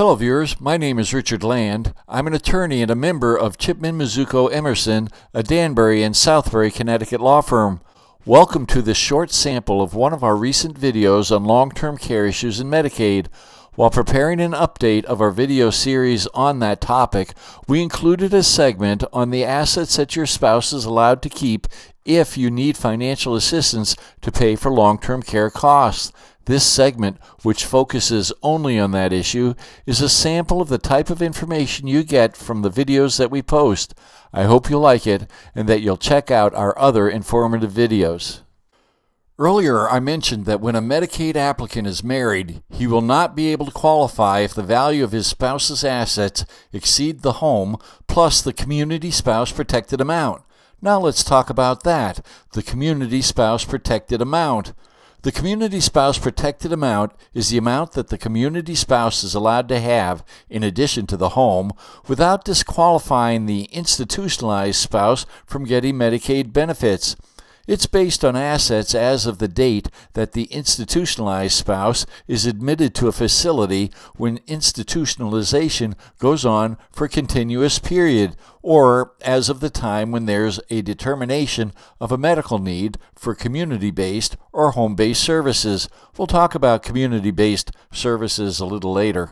Hello, viewers. My name is Richard Land. I'm an attorney and a member of Chipman Mizuko Emerson, a Danbury and Southbury, Connecticut law firm. Welcome to this short sample of one of our recent videos on long term care issues in Medicaid. While preparing an update of our video series on that topic, we included a segment on the assets that your spouse is allowed to keep if you need financial assistance to pay for long term care costs. This segment, which focuses only on that issue, is a sample of the type of information you get from the videos that we post. I hope you like it and that you'll check out our other informative videos. Earlier, I mentioned that when a Medicaid applicant is married, he will not be able to qualify if the value of his spouse's assets exceed the home plus the community spouse protected amount. Now let's talk about that, the community spouse protected amount. The community spouse protected amount is the amount that the community spouse is allowed to have in addition to the home without disqualifying the institutionalized spouse from getting Medicaid benefits. It's based on assets as of the date that the institutionalized spouse is admitted to a facility when institutionalization goes on for a continuous period or as of the time when there's a determination of a medical need for community based or home based services. We'll talk about community based services a little later.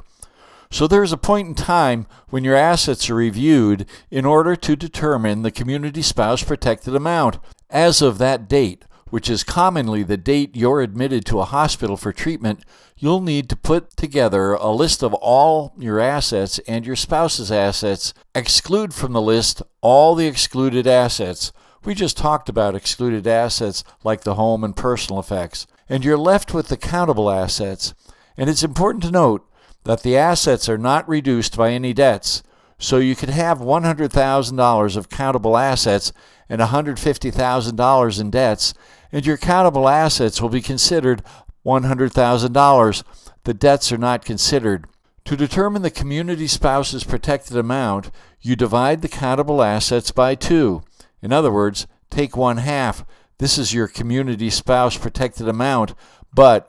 So there's a point in time when your assets are reviewed in order to determine the community spouse protected amount as of that date which is commonly the date you're admitted to a hospital for treatment, you'll need to put together a list of all your assets and your spouse's assets. Exclude from the list all the excluded assets. We just talked about excluded assets like the home and personal effects. And you're left with the countable assets. And it's important to note that the assets are not reduced by any debts, so you could have $100,000 of countable assets and $150,000 in debts, and your countable assets will be considered $100,000. The debts are not considered. To determine the community spouse's protected amount, you divide the countable assets by two. In other words, take one half. This is your community spouse protected amount, but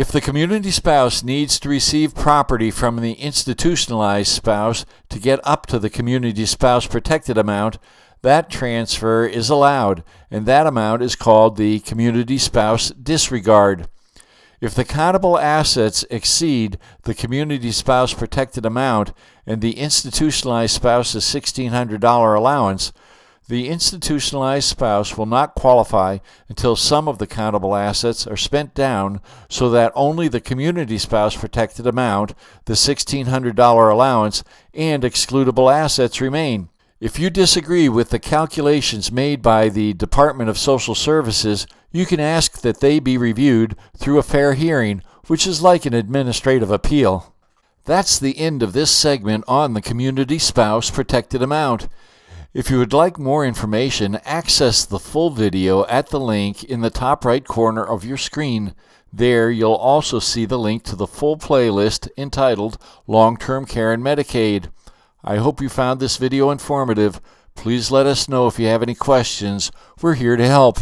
If the community spouse needs to receive property from the institutionalized spouse to get up to the community spouse protected amount, that transfer is allowed, and that amount is called the community spouse disregard. If the countable assets exceed the community spouse protected amount and the institutionalized spouse's $1,600 allowance, the institutionalized spouse will not qualify until some of the countable assets are spent down so that only the community spouse protected amount, the $1,600 allowance, and excludable assets remain. If you disagree with the calculations made by the Department of Social Services, you can ask that they be reviewed through a fair hearing, which is like an administrative appeal. That's the end of this segment on the Community Spouse Protected Amount. If you would like more information, access the full video at the link in the top right corner of your screen. There, you'll also see the link to the full playlist entitled Long Term Care and Medicaid. I hope you found this video informative. Please let us know if you have any questions. We're here to help.